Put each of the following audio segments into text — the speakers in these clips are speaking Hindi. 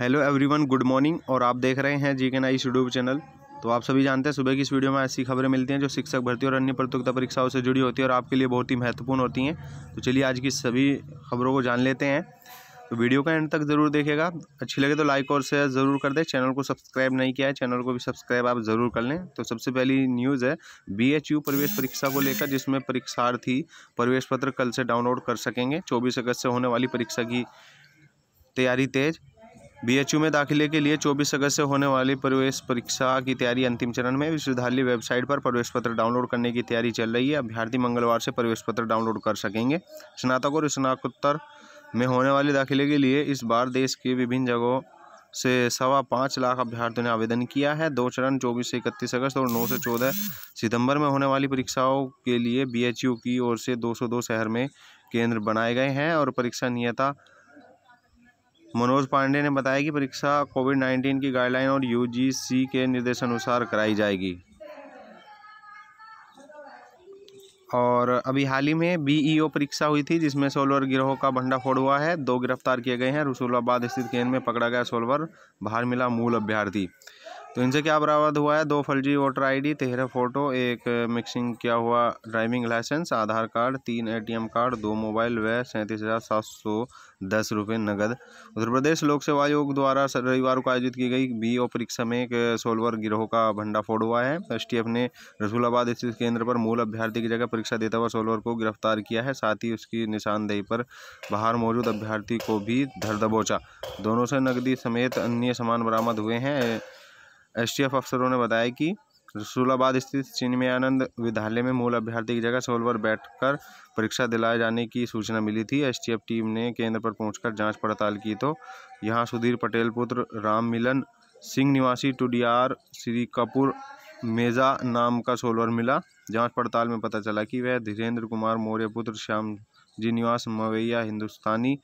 हेलो एवरीवन गुड मॉर्निंग और आप देख रहे हैं जी के नाइस यूट्यूब चैनल तो आप सभी जानते हैं सुबह की इस वीडियो में ऐसी खबरें मिलती हैं जो शिक्षक भर्ती और अन्य प्रतियोगिता परीक्षाओं से जुड़ी होती है और आपके लिए बहुत ही महत्वपूर्ण होती हैं तो चलिए आज की सभी खबरों को जान लेते हैं तो वीडियो का एंड तक ज़रूर देखेगा अच्छी लगे तो लाइक और शेयर ज़रूर कर दें चैनल को सब्सक्राइब नहीं किया है चैनल को भी सब्सक्राइब आप ज़रूर कर लें तो सबसे पहली न्यूज़ है बीएचयू प्रवेश परीक्षा को लेकर जिसमें परीक्षार्थी प्रवेश पत्र कल से डाउनलोड कर सकेंगे चौबीस अगस्त से होने वाली परीक्षा की तैयारी तेज़ बीएचयू में दाखिले के लिए 24 अगस्त से होने वाली प्रवेश परीक्षा की तैयारी अंतिम चरण में विश्वविद्यालय वेबसाइट पर प्रवेश पत्र डाउनलोड करने की तैयारी चल रही है अभ्यर्थी मंगलवार से प्रवेश पत्र डाउनलोड कर सकेंगे स्नातक और स्नातकोत्तर में होने वाले दाखिले के लिए इस बार देश के विभिन्न जगहों से सवा पाँच लाख अभ्यर्थियों ने आवेदन किया है दो चरण चौबीस से इकतीस अगस्त और नौ से चौदह सितंबर में होने वाली परीक्षाओं के लिए बीएचयू की ओर से 202 शहर में केंद्र बनाए गए हैं और परीक्षा नियता मनोज पांडे ने बताया कि परीक्षा कोविड नाइन्टीन की गाइडलाइन और यूजीसी के निर्देशानुसार कराई जाएगी और अभी हाल ही में बीईओ e परीक्षा हुई थी जिसमें सोलवर गिरोह का भंडाफोड़ हुआ है दो गिरफ्तार किए गए हैं रसूलाबाद स्थित केंद्र में पकड़ा गया सोलवर बाहर मिला मूल अभ्यर्थी तो इनसे क्या बरामद हुआ है दो फर्जी वोटर आईडी, तेरह फ़ोटो एक मिक्सिंग किया हुआ ड्राइविंग लाइसेंस आधार कार्ड तीन एटीएम कार्ड दो मोबाइल व सैंतीस हज़ार सात सौ दस रुपये नकद उत्तर प्रदेश लोक सेवा आयोग द्वारा रविवार को आयोजित की गई बी ओ परीक्षा में एक सोलवर गिरोह का भंडाफोड़ हुआ है एफ ने रसूलाबाद स्थित केंद्र पर मूल अभ्यर्थी की जगह परीक्षा देता हुआ सोलवर को गिरफ्तार किया है साथ ही उसकी निशानदेही पर बाहर मौजूद अभ्यर्थी को भी धर दबोचा दोनों से नकदी समेत अन्य सामान बरामद हुए हैं एसटीएफ अफसरों ने बताया कि रसूलाबाद स्थित चिन्मयानंद विद्यालय में मूल अभ्यर्थी की जगह सोल पर बैठकर परीक्षा दिलाए जाने की सूचना मिली थी एसटीएफ टीम ने केंद्र पर पहुंचकर जांच पड़ताल की तो यहां सुधीर पटेल पुत्र राम मिलन सिंह निवासी टुडियार श्री कपूर मेजा नाम का सोलवर मिला जांच पड़ताल में पता चला कि वह धीरेन्द्र कुमार मौर्य पुत्र श्याम जी निवास मवैया हिंदुस्तानी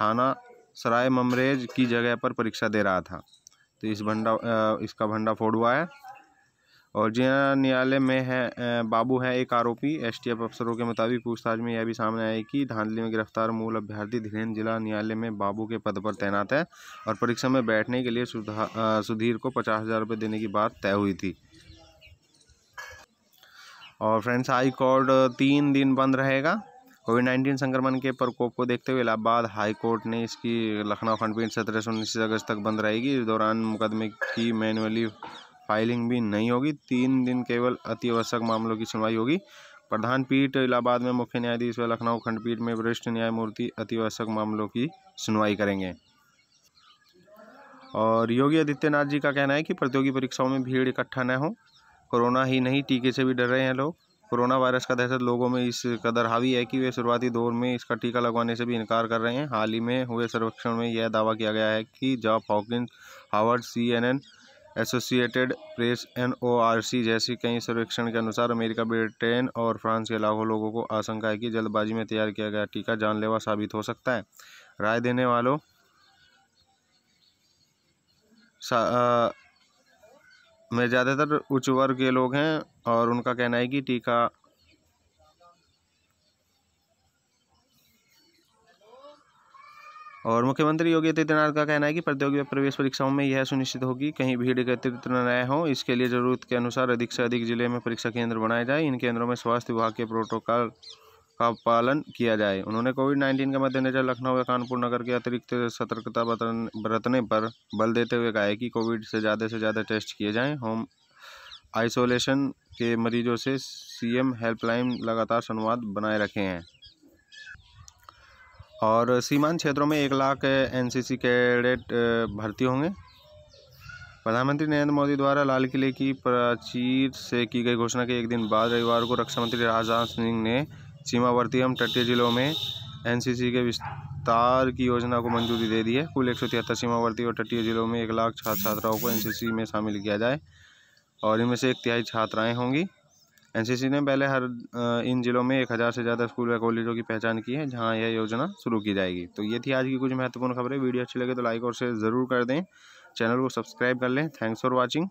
थाना सराय ममरेज की जगह पर परीक्षा दे रहा था तो इस भंडा इसका भंडा फोड़ हुआ है और जिला हाँ, न्यायालय में है बाबू है एक आरोपी एसटीएफ अफसरों के मुताबिक पूछताछ में यह भी सामने आया कि धांधली में गिरफ्तार मूल अभ्यर्थी धीरेन्द्र जिला न्यायालय में बाबू के पद पर तैनात है और परीक्षा में बैठने के लिए सुधीर को पचास हज़ार रुपये देने की बात तय हुई थी और फ्रेंड्स हाई कोर्ट तीन दिन बंद रहेगा कोविड नाइन्टीन संक्रमण के प्रकोप को देखते हुए इलाहाबाद हाई कोर्ट ने इसकी लखनऊ खंडपीठ सत्रह से उन्नीस अगस्त तक बंद रहेगी इस दौरान मुकदमे की मैनुअली फाइलिंग भी नहीं होगी तीन दिन केवल अति आवश्यक मामलों की सुनवाई होगी प्रधान पीठ इलाहाबाद में मुख्य न्यायाधीश व लखनऊ खंडपीठ में वरिष्ठ न्यायमूर्ति अति आवश्यक मामलों की सुनवाई करेंगे और योगी आदित्यनाथ जी का कहना है कि प्रतियोगी परीक्षाओं में भीड़ इकट्ठा न हो कोरोना ही नहीं टीके से भी डर रहे हैं लोग कोरोना वायरस का दहशत लोगों में इस कदर हावी है कि वे शुरुआती दौर में इसका टीका लगवाने से भी इनकार कर रहे हैं हाल ही में हुए सर्वेक्षण में यह दावा किया गया है कि जॉब Hopkins Harvard C N N Associated Press N O R C जैसी कई सर्वेक्षण के अनुसार अमेरिका ब्रिटेन और फ्रांस के लाखों लोगों को आशंका है कि जल्दबाजी में तैयार किया गया टीका जानलेवा साबित हो सकता है राय देने वालों में ज़्यादातर उच्च वर्ग के लोग हैं और उनका कहना है कि टीका और मुख्यमंत्री योगी आदित्यनाथ का कहना है कि प्रतियोगिता प्रवेश परीक्षाओं में यह सुनिश्चित होगी कहीं भीड़ एकत्रित न रहे हों इसके लिए जरूरत के अनुसार अधिक से अधिक जिले में परीक्षा केंद्र बनाए जाए इन केंद्रों में स्वास्थ्य विभाग के प्रोटोकॉल का पालन किया जाए उन्होंने कोविड नाइन्टीन के मद्देनजर लखनऊ के कानपुर नगर के अतिरिक्त सतर्कता बरतने पर बल देते हुए कहा है कि कोविड से ज़्यादा से ज़्यादा टेस्ट किए जाएँ होम आइसोलेशन के मरीजों से सीएम हेल्पलाइन लगातार संवाद बनाए रखे हैं और सीमांत क्षेत्रों में एक लाख एनसीसी कैडेट भर्ती होंगे प्रधानमंत्री नरेंद्र मोदी द्वारा लाल किले की प्राचीर से की गई घोषणा के एक दिन बाद रविवार को रक्षा मंत्री राजनाथ सिंह ने सीमावर्ती एवं तटीय जिलों में एनसीसी के विस्तार की योजना को मंजूरी दे दी है कुल एक सौ तिहत्तर सीमावर्ती और तटीय जिलों में एक लाख छात्र छात्राओं को एनसीसी में शामिल किया जाए और इनमें से एक तिहाई छात्राएँ होंगी एनसीसी ने पहले हर इन जिलों में एक हज़ार से ज़्यादा स्कूल व कॉलेजों की पहचान की है जहाँ यह योजना शुरू की जाएगी तो ये थी आज की कुछ महत्वपूर्ण खबरें वीडियो अच्छी लगे तो लाइक और शेयर ज़रूर कर दें चैनल को सब्सक्राइब कर लें थैंक्स फॉर वॉचिंग